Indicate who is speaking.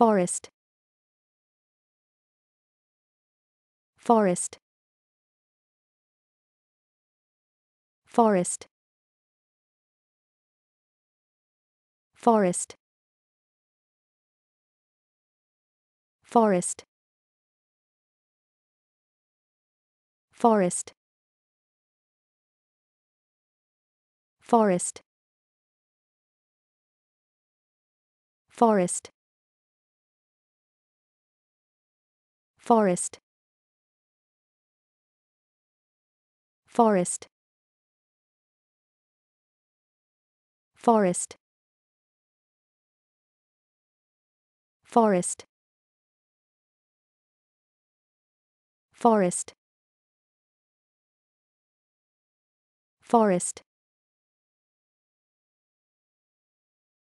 Speaker 1: forest forest forest forest forest forest forest forest forest forest forest forest forest forest